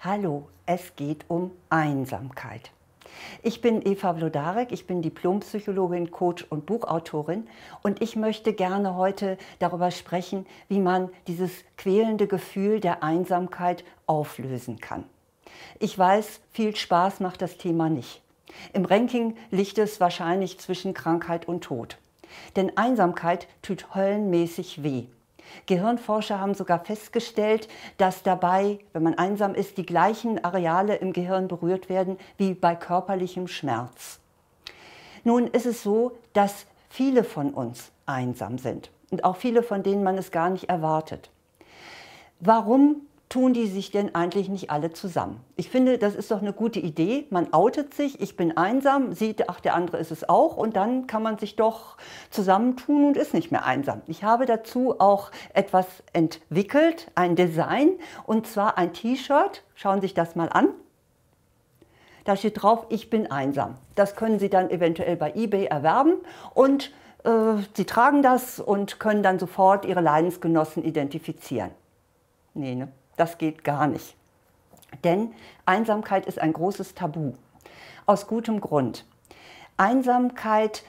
Hallo, es geht um Einsamkeit. Ich bin Eva Vlodarek, ich bin Diplompsychologin, Coach und Buchautorin und ich möchte gerne heute darüber sprechen, wie man dieses quälende Gefühl der Einsamkeit auflösen kann. Ich weiß, viel Spaß macht das Thema nicht. Im Ranking liegt es wahrscheinlich zwischen Krankheit und Tod. Denn Einsamkeit tut höllenmäßig weh. Gehirnforscher haben sogar festgestellt, dass dabei, wenn man einsam ist, die gleichen Areale im Gehirn berührt werden wie bei körperlichem Schmerz. Nun ist es so, dass viele von uns einsam sind und auch viele, von denen man es gar nicht erwartet. Warum tun die sich denn eigentlich nicht alle zusammen? Ich finde, das ist doch eine gute Idee. Man outet sich, ich bin einsam, sieht, ach, der andere ist es auch und dann kann man sich doch zusammentun und ist nicht mehr einsam. Ich habe dazu auch etwas entwickelt, ein Design und zwar ein T-Shirt. Schauen Sie sich das mal an. Da steht drauf, ich bin einsam. Das können Sie dann eventuell bei eBay erwerben und äh, Sie tragen das und können dann sofort Ihre Leidensgenossen identifizieren. Nee, ne? Das geht gar nicht. Denn Einsamkeit ist ein großes Tabu. Aus gutem Grund. Einsamkeit,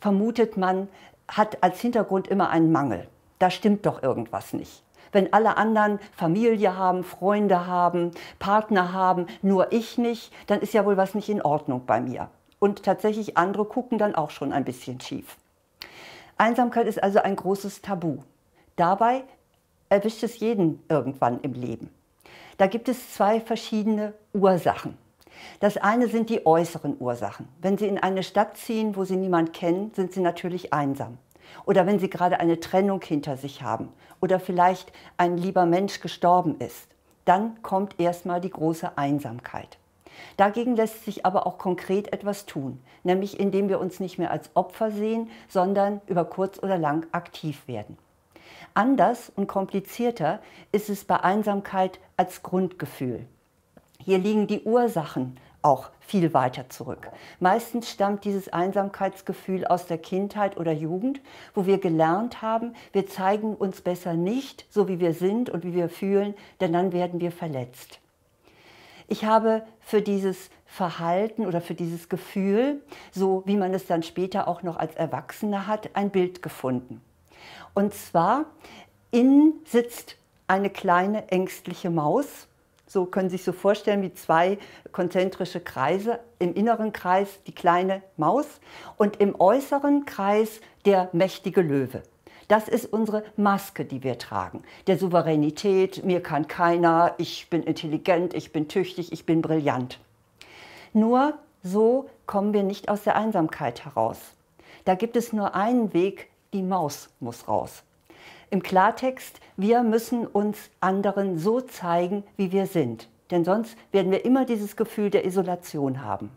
vermutet man, hat als Hintergrund immer einen Mangel. Da stimmt doch irgendwas nicht. Wenn alle anderen Familie haben, Freunde haben, Partner haben, nur ich nicht, dann ist ja wohl was nicht in Ordnung bei mir. Und tatsächlich, andere gucken dann auch schon ein bisschen schief. Einsamkeit ist also ein großes Tabu. Dabei erwischt es jeden irgendwann im Leben. Da gibt es zwei verschiedene Ursachen. Das eine sind die äußeren Ursachen. Wenn Sie in eine Stadt ziehen, wo Sie niemanden kennen, sind Sie natürlich einsam. Oder wenn Sie gerade eine Trennung hinter sich haben oder vielleicht ein lieber Mensch gestorben ist, dann kommt erstmal die große Einsamkeit. Dagegen lässt sich aber auch konkret etwas tun, nämlich indem wir uns nicht mehr als Opfer sehen, sondern über kurz oder lang aktiv werden. Anders und komplizierter ist es bei Einsamkeit als Grundgefühl. Hier liegen die Ursachen auch viel weiter zurück. Meistens stammt dieses Einsamkeitsgefühl aus der Kindheit oder Jugend, wo wir gelernt haben, wir zeigen uns besser nicht, so wie wir sind und wie wir fühlen, denn dann werden wir verletzt. Ich habe für dieses Verhalten oder für dieses Gefühl, so wie man es dann später auch noch als Erwachsener hat, ein Bild gefunden. Und zwar, innen sitzt eine kleine ängstliche Maus. So können Sie sich so vorstellen wie zwei konzentrische Kreise. Im inneren Kreis die kleine Maus und im äußeren Kreis der mächtige Löwe. Das ist unsere Maske, die wir tragen. Der Souveränität, mir kann keiner, ich bin intelligent, ich bin tüchtig, ich bin brillant. Nur so kommen wir nicht aus der Einsamkeit heraus. Da gibt es nur einen Weg die Maus muss raus. Im Klartext, wir müssen uns anderen so zeigen, wie wir sind. Denn sonst werden wir immer dieses Gefühl der Isolation haben.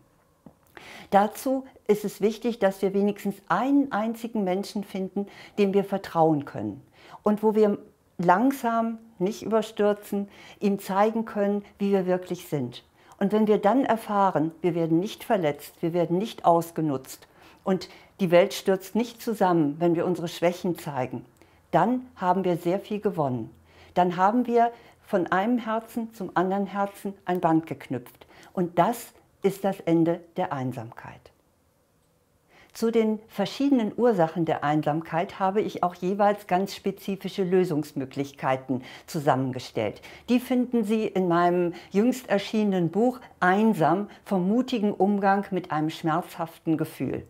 Dazu ist es wichtig, dass wir wenigstens einen einzigen Menschen finden, dem wir vertrauen können und wo wir langsam, nicht überstürzen, ihm zeigen können, wie wir wirklich sind. Und wenn wir dann erfahren, wir werden nicht verletzt, wir werden nicht ausgenutzt und die Welt stürzt nicht zusammen, wenn wir unsere Schwächen zeigen. Dann haben wir sehr viel gewonnen. Dann haben wir von einem Herzen zum anderen Herzen ein Band geknüpft. Und das ist das Ende der Einsamkeit. Zu den verschiedenen Ursachen der Einsamkeit habe ich auch jeweils ganz spezifische Lösungsmöglichkeiten zusammengestellt. Die finden Sie in meinem jüngst erschienenen Buch Einsam vom mutigen Umgang mit einem schmerzhaften Gefühl.